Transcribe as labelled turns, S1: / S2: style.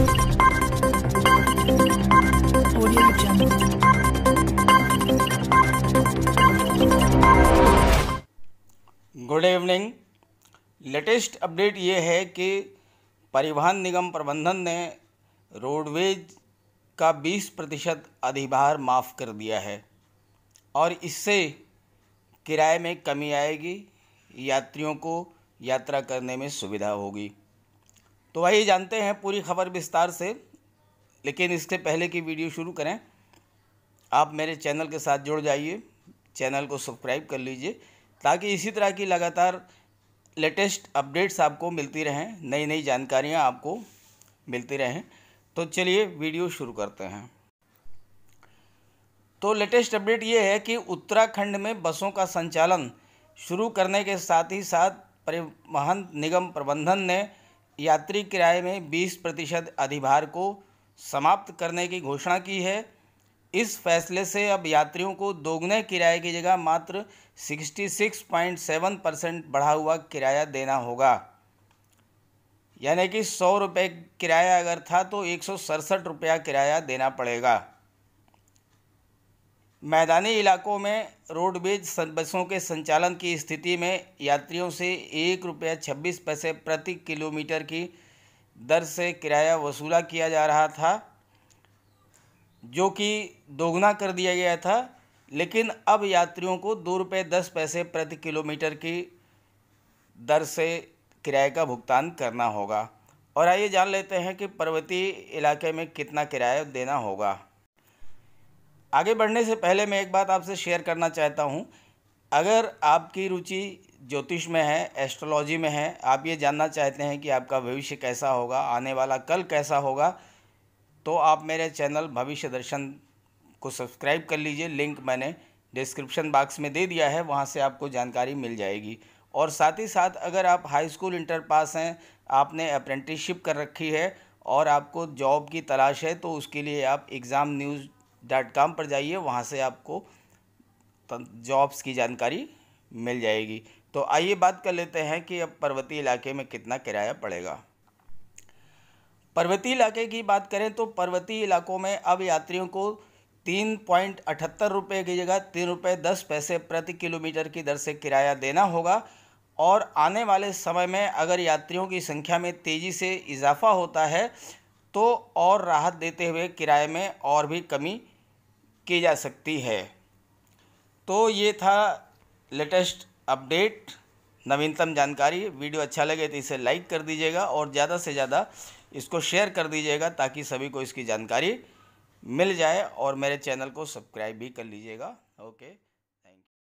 S1: good evening latest update ये है कि परिवहन निगम प्रबंधन ने रोडवेज का 20 प्रतिशत अधिभार माफ़ कर दिया है और इससे किराए में कमी आएगी यात्रियों को यात्रा करने में सुविधा होगी तो वही जानते हैं पूरी खबर विस्तार से लेकिन इसके पहले की वीडियो शुरू करें आप मेरे चैनल के साथ जुड़ जाइए चैनल को सब्सक्राइब कर लीजिए ताकि इसी तरह की लगातार लेटेस्ट अपडेट्स आपको मिलती रहें नई नई जानकारियाँ आपको मिलती रहें तो चलिए वीडियो शुरू करते हैं तो लेटेस्ट अपडेट ये है कि उत्तराखंड में बसों का संचालन शुरू करने के साथ ही साथ परिवहन निगम प्रबंधन ने यात्री किराए में 20 प्रतिशत अधिभार को समाप्त करने की घोषणा की है इस फैसले से अब यात्रियों को दोगुने किराए की जगह मात्र 66.7 परसेंट बढ़ा हुआ किराया देना होगा यानी कि सौ रुपये किराया अगर था तो एक सौ सड़सठ रुपया किराया देना पड़ेगा मैदानी इलाकों में रोडवेज बसों के संचालन की स्थिति में यात्रियों से एक रुपया छब्बीस पैसे प्रति किलोमीटर की दर से किराया वसूला किया जा रहा था जो कि दोगुना कर दिया गया था लेकिन अब यात्रियों को दो रुपये दस पैसे प्रति किलोमीटर की दर से किराए का भुगतान करना होगा और आइए जान लेते हैं कि पर्वतीय इलाके में कितना किराया देना होगा आगे बढ़ने से पहले मैं एक बात आपसे शेयर करना चाहता हूँ अगर आपकी रुचि ज्योतिष में है एस्ट्रोलॉजी में है आप ये जानना चाहते हैं कि आपका भविष्य कैसा होगा आने वाला कल कैसा होगा तो आप मेरे चैनल भविष्य दर्शन को सब्सक्राइब कर लीजिए लिंक मैंने डिस्क्रिप्शन बॉक्स में दे दिया है वहाँ से आपको जानकारी मिल जाएगी और साथ ही साथ अगर आप हाई स्कूल इंटर पास हैं आपने अप्रेंटिसशिप कर रखी है और आपको जॉब की तलाश है तो उसके लिए आप एग्ज़ाम न्यूज़ डॉट कॉम पर जाइए वहाँ से आपको जॉब्स की जानकारी मिल जाएगी तो आइए बात कर लेते हैं कि अब पर्वतीय इलाके में कितना किराया पड़ेगा पर्वतीय इलाके की बात करें तो पर्वतीय इलाकों में अब यात्रियों को तीन पॉइंट अठहत्तर रुपये की जगह तीन रुपये दस पैसे प्रति किलोमीटर की दर से किराया देना होगा और आने वाले समय में अगर यात्रियों की संख्या में तेज़ी से इजाफा होता है तो और राहत देते हुए किराए में और भी कमी की जा सकती है तो ये था लेटेस्ट अपडेट नवीनतम जानकारी वीडियो अच्छा लगे तो इसे लाइक कर दीजिएगा और ज़्यादा से ज़्यादा इसको शेयर कर दीजिएगा ताकि सभी को इसकी जानकारी मिल जाए और मेरे चैनल को सब्सक्राइब भी कर लीजिएगा ओके